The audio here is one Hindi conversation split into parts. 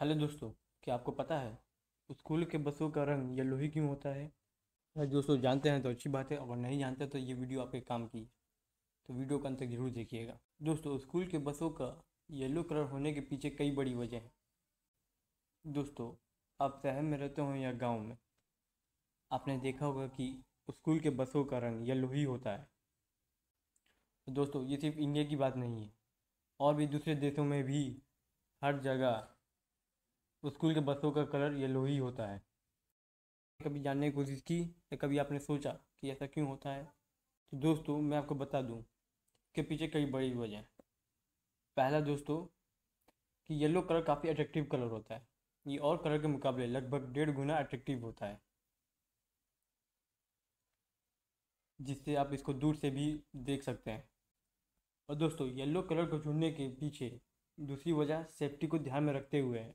हेलो दोस्तों क्या आपको पता है स्कूल के बसों का रंग येलो ही क्यों होता है अगर दोस्तों जानते हैं तो अच्छी बात है अगर नहीं जानते तो ये वीडियो आपके काम की तो वीडियो का अंत तक जरूर देखिएगा दोस्तों स्कूल के बसों का येलो कलर होने के पीछे कई बड़ी वजह हैं दोस्तों आप शहर में रहते हो या गाँव में आपने देखा होगा कि स्कूल के बसों का रंग येलो ही होता है तो दोस्तों ये सिर्फ इंडिया की बात नहीं है और भी दूसरे देशों में भी हर जगह तो स्कूल के बसों का कलर येलो ही होता है कभी जानने की कोशिश की या कभी आपने सोचा कि ऐसा क्यों होता है तो दोस्तों मैं आपको बता दूं इसके पीछे कई बड़ी वजह पहला दोस्तों कि येलो कलर काफ़ी अट्रैक्टिव कलर होता है ये और कलर के मुकाबले लगभग डेढ़ गुना अट्रैक्टिव होता है जिससे आप इसको दूर से भी देख सकते हैं और दोस्तों येलो कलर को चुनने के पीछे दूसरी वजह सेफ्टी को ध्यान में रखते हुए है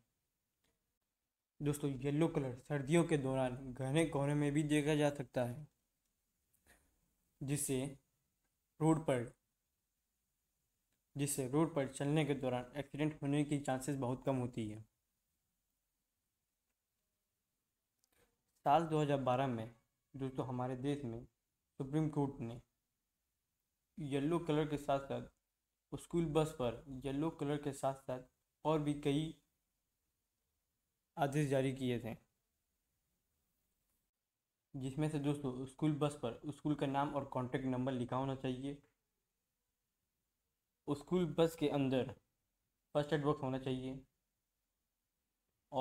दोस्तों येलो कलर सर्दियों के दौरान घने कोहरे में भी देखा जा सकता है जिससे रोड पर जिससे रोड पर चलने के दौरान एक्सीडेंट होने की चांसेस बहुत कम होती है साल 2012 में दोस्तों हमारे देश में सुप्रीम कोर्ट ने येलो कलर के साथ साथ स्कूल बस पर येलो कलर के साथ साथ और भी कई आदेश जारी किए थे जिसमें से दोस्तों स्कूल बस पर स्कूल का नाम और कॉन्टेक्ट नंबर लिखा होना चाहिए स्कूल बस के अंदर फर्स्ट एड बॉक्स होना चाहिए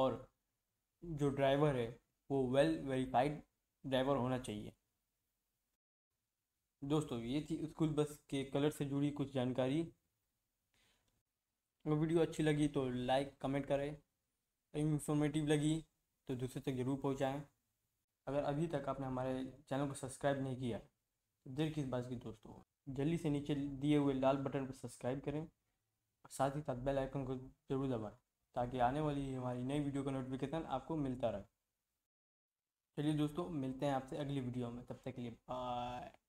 और जो ड्राइवर है वो वेल वेरीफाइड ड्राइवर होना चाहिए दोस्तों ये थी स्कूल बस के कलर से जुड़ी कुछ जानकारी वीडियो अच्छी लगी तो लाइक कमेंट करें इन्फॉर्मेटिव लगी तो दूसरे तक ज़रूर पहुँचाएँ अगर अभी तक आपने हमारे चैनल को सब्सक्राइब नहीं किया तो देर किस बात की दोस्तों जल्दी से नीचे दिए हुए लाल बटन पर सब्सक्राइब करें और साथ ही साथ बेल आइकन को जरूर दबाएं ताकि आने वाली हमारी नई वीडियो का नोटिफिकेशन आपको मिलता रहे चलिए दोस्तों मिलते हैं आपसे अगली वीडियो में तब तक के लिए बाय